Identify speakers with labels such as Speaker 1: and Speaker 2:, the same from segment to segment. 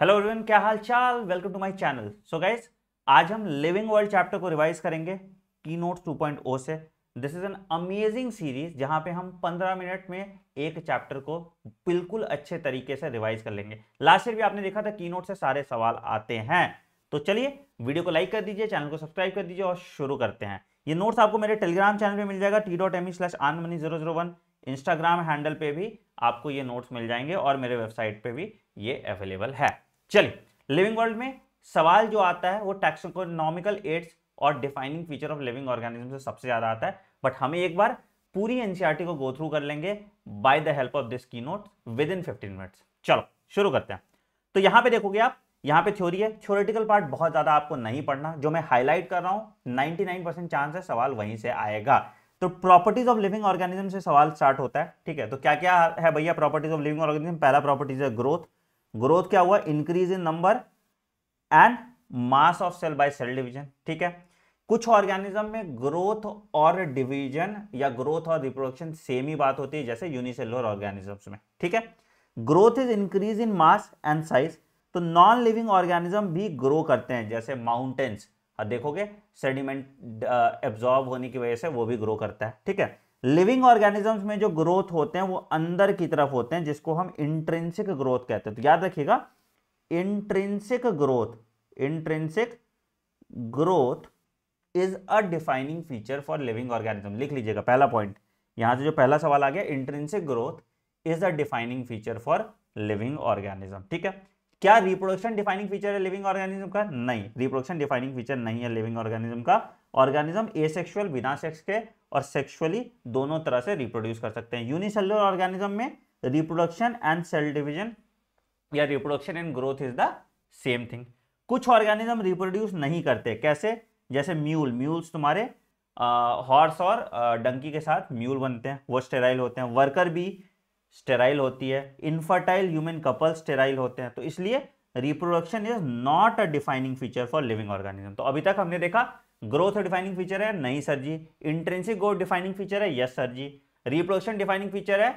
Speaker 1: hello everyone क्या हाल चाल welcome to my channel so guys आज हम लिविंग वर्ल्ड चैप्टर को रिवाइज करेंगे key note to say this is an amazing series जहां पे हम 15 मिनट में एक चैप्टर को बिल्कुल अच्छे तरीके से रिवाइज कर लेंगे लास्ट ईयर भी आपने देखा था की नोट से सारे सवाल आते हैं तो चलिए वीडियो को लाइक कर दीजिए चैनल को सब्सक्राइब कर दीजिए और शुरू करते हैं ये नोट्स आपको मेरे टेलीग्राम चैनल पर मिल जाएगा टी डॉट एम स्लैश आन money zero zero one Instagram handle पे भी आपको ये नोट्स मिल जाएंगे और मेरे वेबसाइट पे भी ये अवेलेबल है चलिए लिविंग वर्ल्ड में सवाल जो आता है वो टैक्सोनॉमिकल एड्स और defining feature of living organism से सबसे ज्यादा आता है बट हमें एक बार पूरी एनसीआरटी को गो थ्रू कर लेंगे by the help of this key note within fifteen minutes चलो शुरू करते हैं तो यहां पे देखोगे आप यहां पे थ्योरी है थ्योरेटिकल पार्ट बहुत ज्यादा आपको नहीं पढ़ना जो मैं हाईलाइट कर रहा हूं नाइनटी चांस है सवाल वहीं से आएगा तो प्रॉपर्टीज ऑफ लिविंग ऑर्गेनिज्म से सवाल स्टार्ट होता है ठीक है तो क्या क्या है भैया प्रॉपर्टीज ऑफ लिविंग ऑर्गेनिज्म पहला प्रॉपर्टीज है ग्रोथ ग्रोथ क्या हुआ increase in number and mass of cell by cell division ठीक है कुछ ऑर्गेनिज्म में ग्रोथ और डिवीजन या ग्रोथ और रिप्रोडक्शन सेम ही बात होती है जैसे यूनिसेलुलर ऑर्गेनिजम्स में ठीक है growth is increase in mass and size तो नॉन लिविंग ऑर्गेनिज्म भी ग्रो करते हैं जैसे माउंटेन्स देखोगे सेडिमेंट एब्जॉर्ब uh, होने की वजह से वो भी ग्रो करता है ठीक है लिविंग ऑर्गेनिजम्स में जो ग्रोथ होते हैं वो अंदर की तरफ होते हैं जिसको हम इंट्रेंसिक ग्रोथ कहते हैं तो याद रखिएगा intrinsic growth intrinsic growth is a defining feature for living organism लिख लीजिएगा पहला पॉइंट यहां से जो पहला सवाल आ गया intrinsic growth is a defining feature for living organism ठीक है क्या रिप्रोडक्शन डिफाइनिंग फीचर है लिविंग ऑर्गेनिज्म का नहीं रिप्रोडक्शन डिफाइनिंग फीचर नहीं है लिविंग ऑर्गेनिज्म का ऑर्गेनिज्म एसेक्सुअल बिना सेक्स के और सेक्सुअली दोनों तरह से रिप्रोड्यूस कर सकते हैं यूनिसेलुलर ऑर्गेनिज्म में रिप्रोडक्शन एंड सेल डिविजन या reproduction and growth is the same thing कुछ ऑर्गेनिज्म रिप्रोड्यूस नहीं करते कैसे जैसे म्यूल म्यूल्स तुम्हारे हॉर्स और डंकी के साथ म्यूल बनते हैं वो स्टेराइल होते हैं वर्कर भी स्टेराइल होती है इनफर्टाइल ह्यूमन कपल स्टेराइल होते हैं तो इसलिए reproduction is not a defining feature for living organism तो अभी तक हमने देखा ग्रोथ डिफाइनिंग फीचर है नहीं sir ji intrinsic growth defining feature है yes sir ji reproduction defining feature है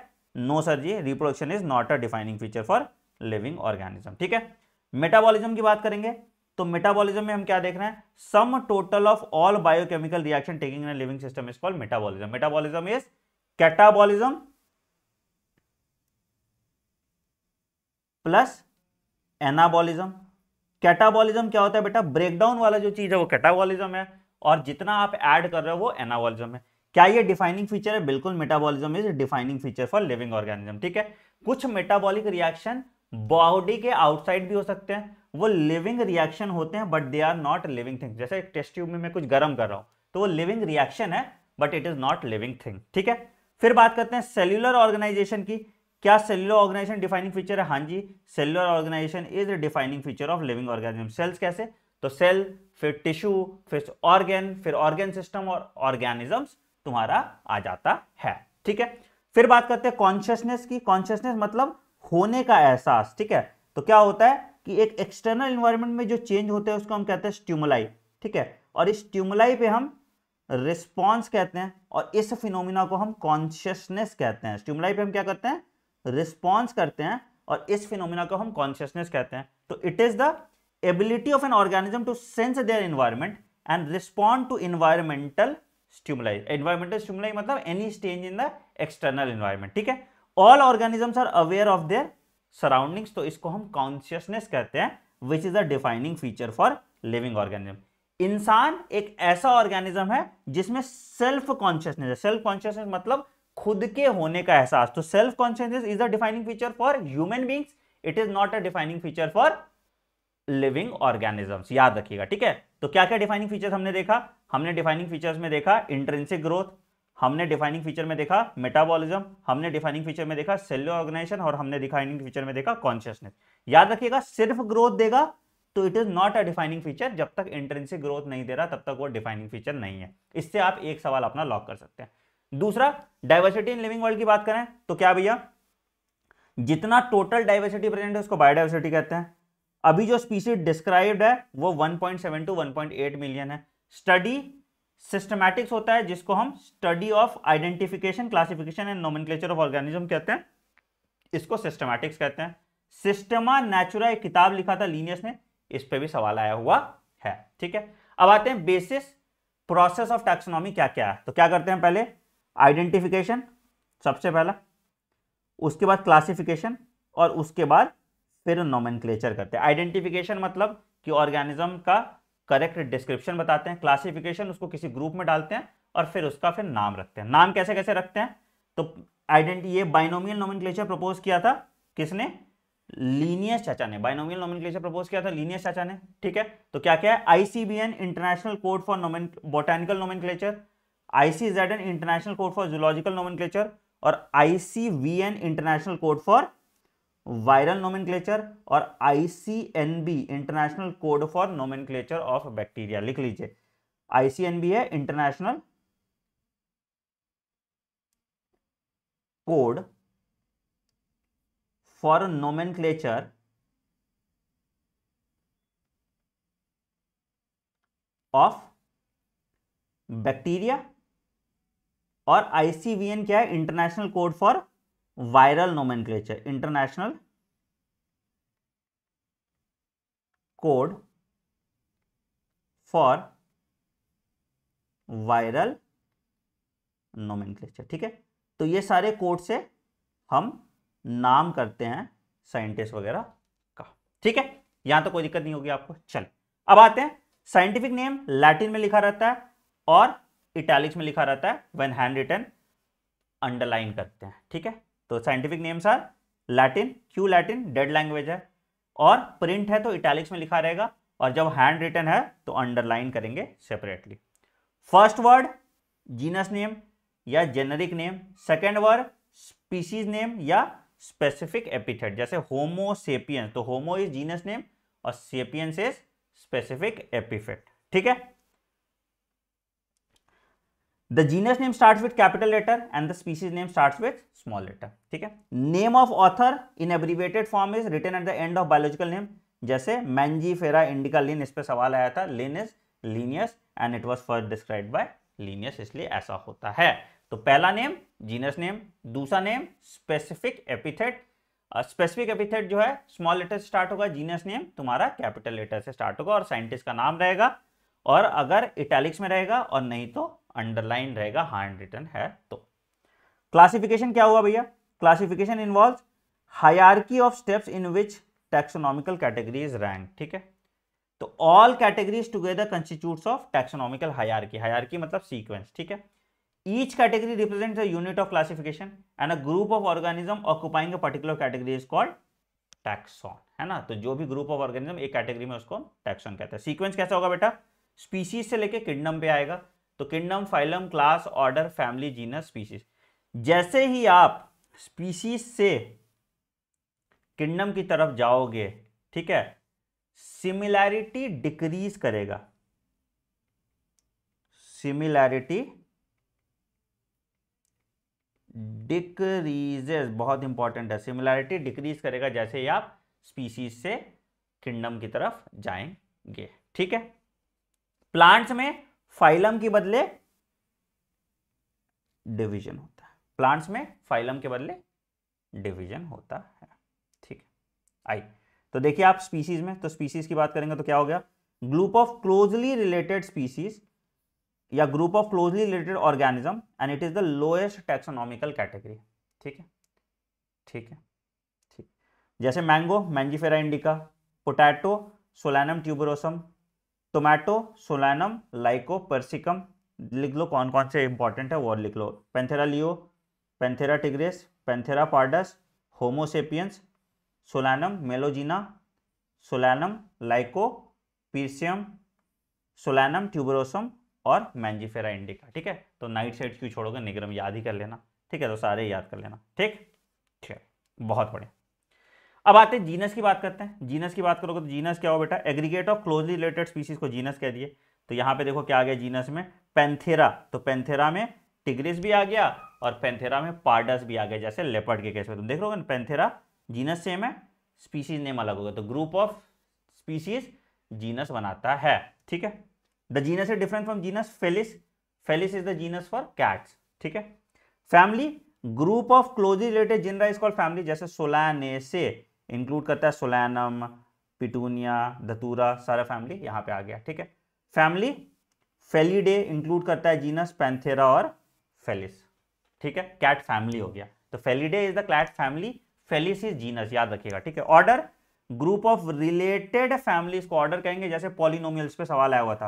Speaker 1: no sir ji reproduction is not a defining feature for living organism ठीक है मेटाबॉलिज्म की बात करेंगे तो मेटाबॉलिज्म में हम क्या देख रहे हैं sum total of all biochemical reaction taking in living system is called metabolism metabolism is catabolism plus anabolism catabolism क्या होता है बेटा ब्रेकडाउन वाला जो चीज है वो कैटाबॉलिज्म है और जितना आप ऐड कर रहे हो वो एनाबॉलिज्म है क्या ये डिफाइनिंग फीचर है बिल्कुल metabolism is defining feature for living organism ठीक है कुछ मेटाबॉलिक रिएक्शन बॉडी के आउटसाइड भी हो सकते हैं वो लिविंग रिएक्शन होते हैं but they are not living thing जैसे टेस्ट ट्यूब में मैं कुछ गर्म कर रहा हूं तो वो लिविंग रिएक्शन है but it is not living thing ठीक है फिर बात करते हैं सेल्यूलर ऑर्गेनाइजेशन की क्या सेल्यूलर ऑर्गेनाइजेशन डिफाइनिंग फीचर है हाँ जी cellular organization is defining feature of living organism cells कैसे तो सेल फिर टिश्यू फिर ऑर्गेन फिर ऑर्गेन सिस्टम और ऑर्गेनिजम्स तुम्हारा आ जाता है ठीक है फिर बात करते हैं कॉन्शियसनेस की कॉन्शियसनेस मतलब होने का एहसास ठीक है तो क्या होता है कि एक एक्सटर्नल इन्वायरमेंट में जो चेंज होते हैं उसको हम कहते हैं स्ट्यूमलाई ठीक है और इस ट्यूमलाई पे हम रिस्पॉन्स कहते हैं और इस फिनोमिना को हम कॉन्शियसनेस कहते हैं स्ट्यूमलाई पे हम क्या करते हैं रिस्पॉन्स करते हैं और इस फिनोमिना को हम कॉन्शियसनेस कहते हैं तो it is the ability of an organism to sense their environment and respond to environmental stimuli environmental stimuli मतलब any change in the external environment ठीक है all organisms are aware of their surroundings तो इसको हम consciousness कहते हैं which is a defining feature for living organism इंसान एक ऐसा ऑर्गेनिज्म है जिसमें सेल्फ कॉन्शियसनेस है सेल्फ कॉन्शियसनेस मतलब खुद के होने का एहसास तो self consciousness is the defining feature for human beings it is not a defining feature for living organisms याद रखिएगा ठीक है तो क्या क्या डिफाइनिंग फीचर्स हमने देखा हमने डिफाइनिंग फीचर्स में देखा इंटरेंसिक ग्रोथ हमने डिफाइनिंग फीचर में देखा मेटाबॉलिज्म हमने डिफाइनिंग फीचर में देखा सेल्यूर ऑर्गेनाइजेशन और हमने डिफाइनिंग फीचर में देखा कॉन्शियसनेस याद रखिएगा सिर्फ ग्रोथ देगा तो it is not a defining feature जब तक इंटरेंसिक ग्रोथ नहीं दे रहा तब तक वो डिफाइनिंग फीचर नहीं है इससे आप एक सवाल अपना लॉक कर सकते हैं दूसरा डायवर्सिटी इन लिविंग वर्ल्ड की बात करें तो क्या भैया जितना टोटल डायवर्सिटी प्रेजेंट है उसको बायोडाइवर्सिटी कहते हैं अभी जो स्पीसीज डिस्क्राइब्ड है वो 1.7 टू 1.8 मिलियन है स्टडी सिस्टमैटिक्स होता है जिसको हम study of identification classification and nomenclature of organism कहते हैं इसको सिस्टमैटिक्स कहते हैं सिस्टमा नेचुरा एक किताब लिखा था लीनियस ने इस पर भी सवाल आया हुआ है ठीक है अब आते हैं बेसिस प्रोसेस ऑफ टैक्सोनॉमी क्या क्या है तो क्या करते हैं पहले आइडेंटिफिकेशन सबसे पहला उसके बाद क्लासिफिकेशन और उसके बाद फिर नोमेनक्लेचर करते हैं आइडेंटिफिकेशन मतलब कि ऑर्गेनिज्म का करेक्ट डिस्क्रिप्शन बताते हैं क्लासिफिकेशन उसको किसी ग्रुप में डालते हैं और फिर उसका फिर नाम रखते हैं नाम कैसे कैसे रखते हैं तो आइडेंटी ये बाइनोमियल नोमेनक्लेचर प्रपोज किया था किसने लीनियस चाचा ने बाइनोमियल नोमेनक्लेचर प्रपोज किया था लीनियस चाचा ने ठीक है तो क्या क्या है ICBN international code for nom botanical nomenclature ICZ international code for zoological nomenclature और ICVN international code for viral nomenclature और ICNB international code for nomenclature of bacteria लिख लीजिए आईसीएनबी है international code for nomenclature of bacteria और ICVN क्या है international code for viral nomenclature international code for viral nomenclature ठीक है तो ये सारे कोड से हम नाम करते हैं साइंटिस्ट वगैरह का ठीक है यहां तो कोई दिक्कत नहीं होगी आपको चल अब आते हैं साइंटिफिक नेम लैटिन में लिखा रहता है और इटैलिक्स में लिखा रहता है व्हेन हैंड रिटन अंडरलाइन करते हैं ठीक है तो साइंटिफिक नेम्स आर लैटिन क्यू लैटिन डेड लैंग्वेज है और प्रिंट है तो इटैलिक्स में लिखा रहेगा और जब हैंड रिटन है तो अंडरलाइन करेंगे separately first word genus name या generic name second word species name या स्पेसिफिक एपिथेट जैसे होमोसेपियंस तो होमो इज जीनस नेम और सेपियंस इज स्पेसिफिक एपिफेट ठीक है the genus name start with capital letter and the species name start with small letter ठीक है name of author in abbreviated form is written at the end of biological name जैसे मैंजी फेरा indica लिन इस पर सवाल आया था Linn is Linnaeus and it was first describe by Linnaeus इसलिए ऐसा होता है तो पहला नेम जीनस नेम दूसरा name specific epithet specific epithet जो है स्मॉल लेटर से स्टार्ट होगा जीनस नेम तुम्हारा कैपिटल लेटर से स्टार्ट होगा और साइंटिस्ट का नाम रहेगा और अगर इटैलिक्स में रहेगा और नहीं तो अंडरलाइन रहेगा हैंड रिटर्न है तो क्लासिफिकेशन क्या हुआ भैया classification involve hierarchy of steps in which taxonomical categories rank ठीक है तो all categories together constitute of taxonomical hierarchy hierarchy मतलब सीक्वेंस ठीक है each category represent a of classification and a group of organism organism a particular category is called taxon है ना तो जो भी ग्रुप ऑफ ऑर्गेनिज्म एक कैटेगरी में उसको टैक्सॉन कहते हैं सीक्वेंस कैसा होगा बेटा स्पीसीज से लेके किडनम पे आएगा तो kingdom phylum class order family genus species जैसे ही आप स्पीशीज से किंगडम की तरफ जाओगे ठीक है सिमिलैरिटी डिक्रीज करेगा सिमिलैरिटी डिक्रीजेस बहुत इंपॉर्टेंट है सिमिलैरिटी डिक्रीज करेगा जैसे ही आप स्पीसीज से किंगडम की तरफ जाएंगे ठीक है प्लांट्स में फाइलम के बदले डिवीजन होता है प्लांट्स में फाइलम के बदले डिवीजन होता है ठीक है आई तो देखिए आप स्पीसीज में तो स्पीसीज की बात करेंगे तो क्या हो गया group of closely related species या group of closely related organism and it is the lowest taxonomical category ठीक है ठीक है ठीक जैसे mango Mangifera indica potato Solanum tuberosum tomato Solanum lycopersicum लिख लो कौन कौन से इंपॉर्टेंट है वो लिख लो Panthera leo Panthera tigris Panthera pardus Homo sapiens Solanum melongena Solanum lycopersicum Solanum tuberosum और मैंजीफेरा इंडिका ठीक है तो नाइट साइड क्यों छोड़ोगे निगरम याद ही कर लेना ठीक है तो सारे याद कर लेना ठीक ठीक बहुत बढ़िया अब आते हैं जीनस की बात करते हैं जीनस की बात करोगे तो जीनस क्या हो बेटा aggregate of closely related species को जीनस कह दिए तो यहाँ पे देखो क्या आ गया जीनस में पेंथेरा तो पेंथेरा में टिग्रिस भी आ गया और पेंथेरा में पार्डस भी आ गया जैसे लेपर्ड के केस में देख रहे हो पेंथेरा जीनस सेम है स्पीसीज नेम अलग होगा तो ग्रुप ऑफ स्पीसीज जीनस बनाता है ठीक है the genus is different from genus Felis Felis is the genus for cats ठीक है family group of closely related genera is called family जैसे सोलानेसे इंक्लूड करता है सोलैनम पिटूनिया धतूरा सारा फैमिली यहाँ पे आ गया ठीक है फैमिली फेलीडे इंक्लूड करता है जीनस पैंथेरा और फेलिस ठीक है कैट फैमिली हो गया तो Felidae is the cat family Felis is genus याद रखिएगा ठीक है order group of related family को ऑर्डर कहेंगे जैसे पॉलिनोमियल्स पे सवाल आया हुआ था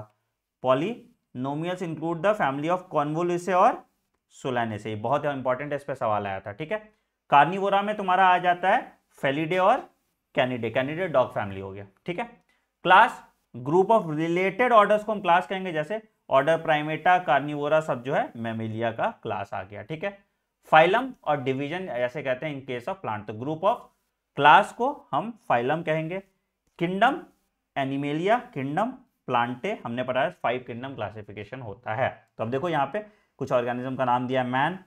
Speaker 1: Polemoniales include the family of Convolvulaceae और सोलैनेसे बहुत इंपॉर्टेंट इस पर सवाल आया था ठीक है कार्निवोरा में तुम्हारा आ जाता है फेलिडे और कैनिडे कैनिडे डॉग फैमिली हो गया ठीक है class group of related orders को हम क्लास कहेंगे जैसे ऑर्डर प्राइमेटा कार्निवोरा सब जो है मेमिलिया का क्लास आ गया ठीक है फाइलम और डिवीजन ऐसे कहते हैं इन केस ऑफ प्लांट तो ग्रुप ऑफ क्लास को हम फाइलम कहेंगे किंगडम एनिमेलिया किंगडम प्लांटे हमने पढ़ा है फाइव किंगडम क्लासिफिकेशन होता है तो अब देखो यहाँ पे कुछ ऑर्गेनिज्म का नाम दिया मैन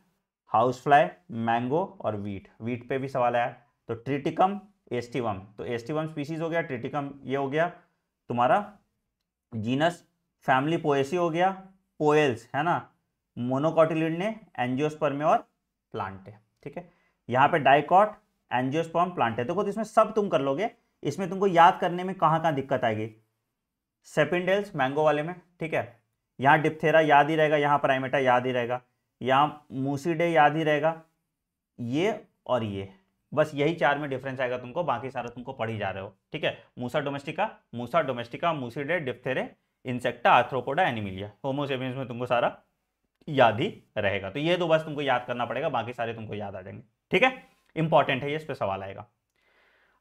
Speaker 1: हाउस फ्लाई मैंगो और वीट वीट पे भी सवाल आया तो ट्रिटिकम एस्टिवम तो एस्टिवम स्पीसीज हो गया ट्रिटिकम ये हो गया तुम्हारा जीनस फैमिली पोएसी हो गया पोएल्स है ना मोनोकॉटिलिड ने एंजियोस्पर्म और प्लांट है ठीक है यहाँ पे डाइकॉट एंजियोस्पर्म प्लांट है देखो तो इसमें सब तुम कर लोगे इसमें तुमको याद करने में कहाँ कहाँ दिक्कत आएगी सेपिनडेल्स मैंगो वाले में ठीक है यहाँ डिप्थेरा याद ही रहेगा यहाँ प्राइमेटा याद ही रहेगा यहाँ मूसीडे याद ही रहेगा ये और ये बस यही चार में डिफरेंस आएगा तुमको बाकी सारा तुमको पढ़ी जा रहे हो ठीक है Musca domestica Musca domestica Muscidae Diptera Insecta Arthropoda Animalia Homo sapiens में तुमको सारा याद ही रहेगा तो ये दो बस तुमको याद करना पड़ेगा बाकी सारे तुमको याद आ जाएंगे ठीक है इंपॉर्टेंट है ये इस पर सवाल आएगा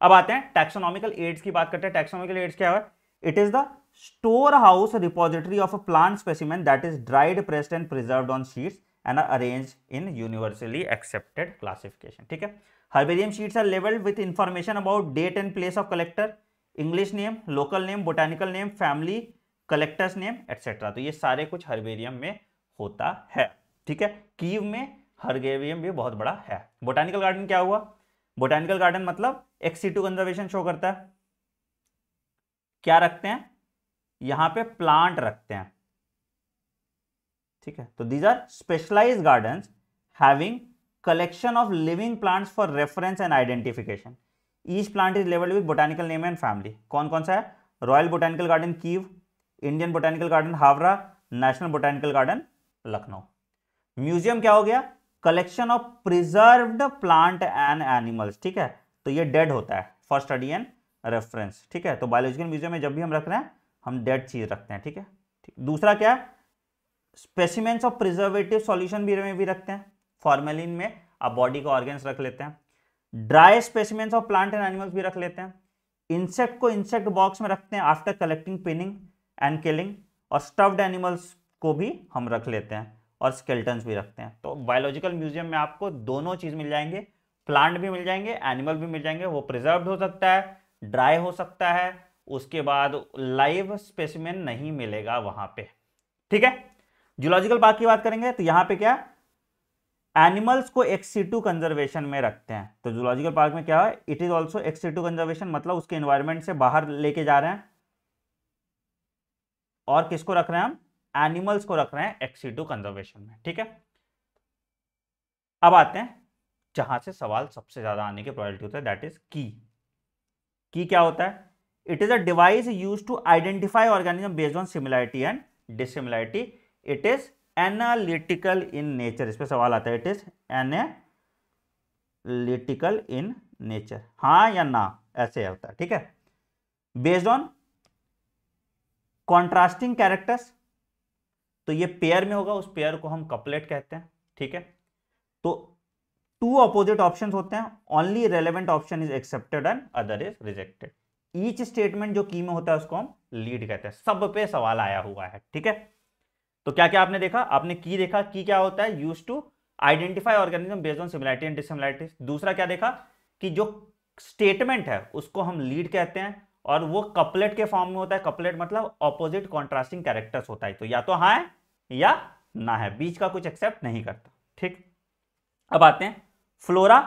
Speaker 1: अब आते हैं टैक्सोनॉमिकल एड्स की बात करते हैं टैक्सोनॉमिकल एड्स क्या है it is the store house repository of a plant specimen that is dried pressed and preserve on sheets and arrange in universally accepted classification ठीक है herbarium sheets are labelled with information about date and place of collector English name local name botanical name family collectors name etcetera तो ये सारे कुछ herbarium में होता है ठीक है कीव में हर्गेवियम भी बहुत बड़ा है बोटानिकल गार्डन क्या हुआ बोटानिकल गार्डन मतलब एक्सीटू कंजर्वेशन शो करता है क्या रखते हैं यहां पे प्लांट रखते हैं ठीक है तो these are specialize garden having collection of living plants for reference and identification each plant is labeled with botanical name and family कौन कौन सा है royal botanical garden Kew Indian botanical garden Howrah national botanical garden Lucknow museum क्या हो गया collection of preserved plant and animals ठीक है तो ये डेड होता है फॉर स्टडी एंड रेफरेंस ठीक है तो बायोलॉजिकल म्यूजियम में जब भी हम रख रहे हैं हम डेड चीज रखते हैं ठीक है ठीक दूसरा क्या है स्पेसिमेंट्स ऑफ प्रिजर्वेटिव सॉल्यूशन भी रखते हैं फॉर्मेलिन में आप बॉडी का ऑर्गेन्स रख लेते हैं dry specimen of plant and animals भी रख लेते हैं इंसेक्ट को इंसेक्ट बॉक्स में रखते हैं after collecting pinning and killing और स्टफ्ड एनिमल्स को भी हम रख लेते हैं और स्केल्टन्स भी रखते हैं तो बायोलॉजिकल म्यूजियम में आपको दोनों चीज़ मिल जाएंगे प्लांट भी मिल जाएंगे एनिमल भी मिल जाएंगे वो प्रिजर्व हो सकता है ड्राई हो सकता है उसके बाद लाइव स्पेसिमेन नहीं मिलेगा वहां पे ठीक है जूलॉजिकल पार्क की बात करेंगे तो यहाँ पे क्या एनिमल्स को एक्सीटू कंजर्वेशन में रखते हैं तो जूलॉजिकल पार्क में क्या है it is also ex situ conservation मतलब उसके एनवायरमेंट से बाहर लेके जा रहे हैं और किसको रख रहे हैं हम एनिमल्स को रख रहे हैं एक्सीटू कंजर्वेशन में ठीक है अब आते हैं जहां से सवाल सबसे ज्यादा आने की प्रॉबिलिटी होता है दैट इज की की क्या होता है it is a device use to identify organism based on similarity and dissimilarity it is analytical in nature इस पर सवाल आता है it is analytical in nature हाँ या ना ऐसे होता है ठीक है बेस्ड ऑन कॉन्ट्रास्टिंग कैरेक्टर्स तो ये पेयर में होगा उस पेयर को हम कपलेट कहते हैं ठीक है तो टू अपोजिट ऑप्शन होते हैं only relevant option is accepted and other is rejected each statement जो की में होता है उसको हम लीड कहते हैं सब पे सवाल आया हुआ है ठीक है तो क्या क्या आपने देखा आपने की देखा की क्या होता है use to identify organism based on similarity and dissimilarity दूसरा क्या देखा कि जो स्टेटमेंट है उसको हम लीड कहते हैं और वो कपलेट के फॉर्म में होता है कपलेट मतलब ऑपोजिट कॉन्ट्रास्टिंग कैरेक्टर्स होता है तो या तो हाँ है या ना है बीच का कुछ एक्सेप्ट नहीं करता ठीक अब आते हैं flora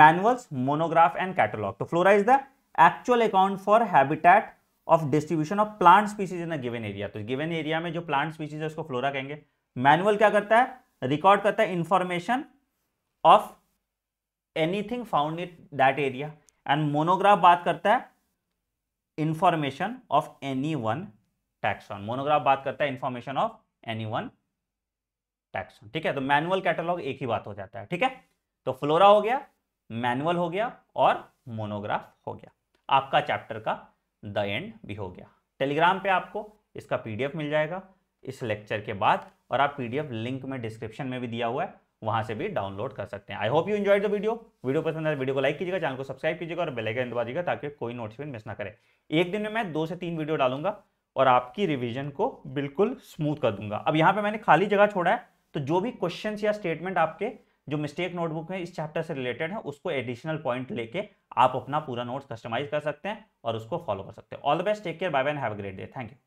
Speaker 1: manuals monograph and catalogue तो flora is the actual account for habitat of distribution of plant species in a given area तो गिवन एरिया में जो प्लांट स्पीसीज है उसको फ्लोरा कहेंगे मैनुअल क्या करता है रिकॉर्ड करता है information of anything found in that area and monograph बात करता है information of any one taxon monograph बात करता है information of any one taxon ठीक है तो मैनुअल कैटलॉग एक ही बात हो जाता है ठीक है तो फ्लोरा हो गया मैनुअल हो गया और मोनोग्राफ हो गया आपका चैप्टर का द एंड भी हो गया टेलीग्राम पे आपको इसका पीडीएफ मिल जाएगा इस लेक्चर के बाद और आप पीडीएफ लिंक में डिस्क्रिप्शन में भी दिया हुआ है वहां से भी डाउनलोड कर सकते हैं I hope you enjoy the video video पसंद आए तो वीडियो को लाइक कीजिएगा चैनल को सब्सक्राइब कीजिएगा और बेलाइकन दबा दीजिएगा ताकि कोई नोटिफिकेशन मिस ना करे एक दिन में मैं दो से तीन वीडियो डालूंगा और आपकी रिविजन को बिल्कुल स्मूथ कर दूंगा अब यहाँ पे मैंने खाली जगह छोड़ा है तो जो भी क्वेश्चन या स्टेटमेंट आपके जो मिस्टेक नोटबुक में इस चैप्टर से रिलेटेड है उसको एडिशनल पॉइंट लेके आप अपना पूरा नोट्स कस्टमाइज कर सकते हैं और उसको फॉलो कर सकते हैं all the best take care bye bye have a great day thank you